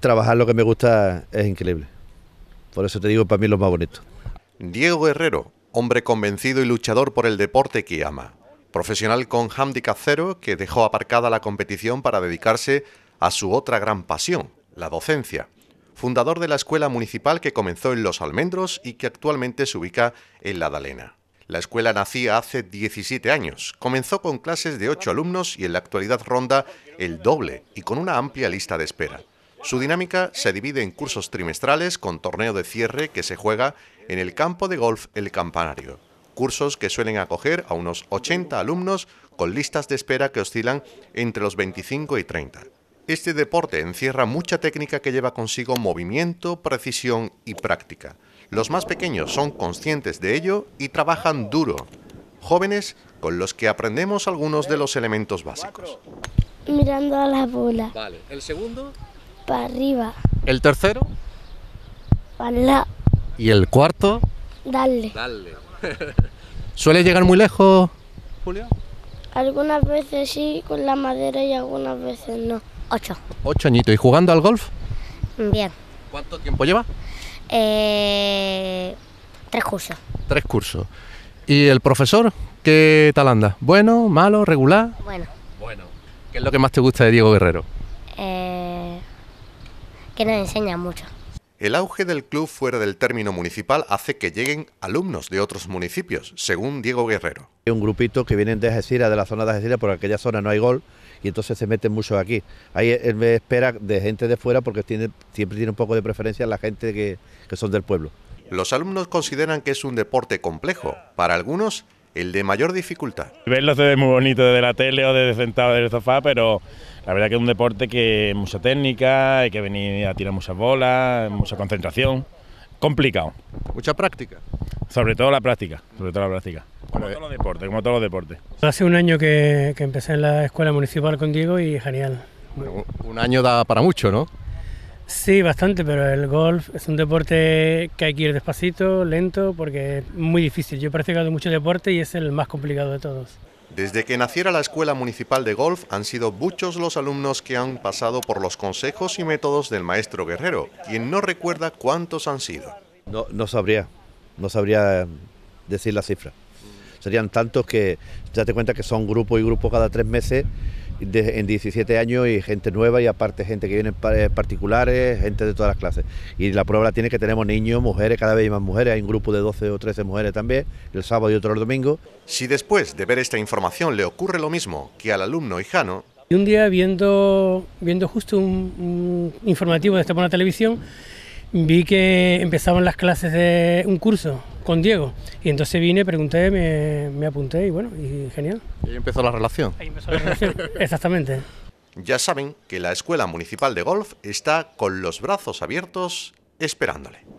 Trabajar lo que me gusta es increíble. Por eso te digo, para mí lo más bonito. Diego Herrero, hombre convencido y luchador por el deporte que ama. Profesional con handicap cero que dejó aparcada la competición para dedicarse a su otra gran pasión, la docencia. Fundador de la escuela municipal que comenzó en Los Almendros y que actualmente se ubica en La Dalena. La escuela nacía hace 17 años. Comenzó con clases de 8 alumnos y en la actualidad ronda el doble y con una amplia lista de espera. Su dinámica se divide en cursos trimestrales con torneo de cierre que se juega en el campo de golf El Campanario. Cursos que suelen acoger a unos 80 alumnos con listas de espera que oscilan entre los 25 y 30. Este deporte encierra mucha técnica que lleva consigo movimiento, precisión y práctica. Los más pequeños son conscientes de ello y trabajan duro. Jóvenes con los que aprendemos algunos de los elementos básicos. Mirando a la bola. Vale. ¿El segundo? Para arriba. ¿El tercero? Para la. ¿Y el cuarto? Dale. Dale. ¿Suele llegar muy lejos, Julio? Algunas veces sí, con la madera y algunas veces no. Ocho. Ocho añitos. ¿Y jugando al golf? Bien. ¿Cuánto tiempo lleva? Eh, tres cursos. Tres cursos. ¿Y el profesor? ¿Qué tal anda? ¿Bueno, malo, regular? Bueno. Bueno. ¿Qué es lo que más te gusta de Diego Guerrero? que nos enseña mucho. El auge del club fuera del término municipal hace que lleguen alumnos de otros municipios, según Diego Guerrero. Hay un grupito que vienen de Algeciras, de la zona de Ajecira, porque aquella zona no hay gol y entonces se meten muchos aquí. Ahí él me espera de gente de fuera porque siempre tiene un poco de preferencia la gente que, que son del pueblo. Los alumnos consideran que es un deporte complejo, para algunos el de mayor dificultad. Verlo se ve muy bonito desde la tele o desde sentado del sofá, pero la verdad que es un deporte que mucha técnica, hay que venir a tirar muchas bolas, mucha concentración. Complicado. Mucha práctica. Sobre todo la práctica, sobre todo la práctica. Como todos los deportes, como todos los Hace un año que, empecé en la escuela municipal con Diego y genial. un año da para mucho, ¿no? Sí, bastante, pero el golf es un deporte que hay que ir despacito, lento, porque es muy difícil. Yo he practicado mucho deporte y es el más complicado de todos. Desde que naciera la Escuela Municipal de Golf han sido muchos los alumnos que han pasado por los consejos y métodos del maestro Guerrero, quien no recuerda cuántos han sido. No, no sabría, no sabría em, decir la cifra. Serían tantos que ya te cuenta que son grupo y grupo cada tres meses en 17 años y gente nueva y aparte gente que viene eh, particulares, gente de todas las clases. Y la prueba la tiene que tenemos niños, mujeres, cada vez más mujeres, hay un grupo de 12 o 13 mujeres también, el sábado y otro el domingo. Si después de ver esta información le ocurre lo mismo que al alumno hijano... Y un día viendo, viendo justo un, informativo de esta por la televisión, vi que empezaban las clases de un curso con Diego. Y entonces vine, pregunté, me, me apunté y bueno, y genial. Y ahí empezó la relación. Ahí empezó la relación, exactamente. Ya saben que la Escuela Municipal de Golf está con los brazos abiertos esperándole.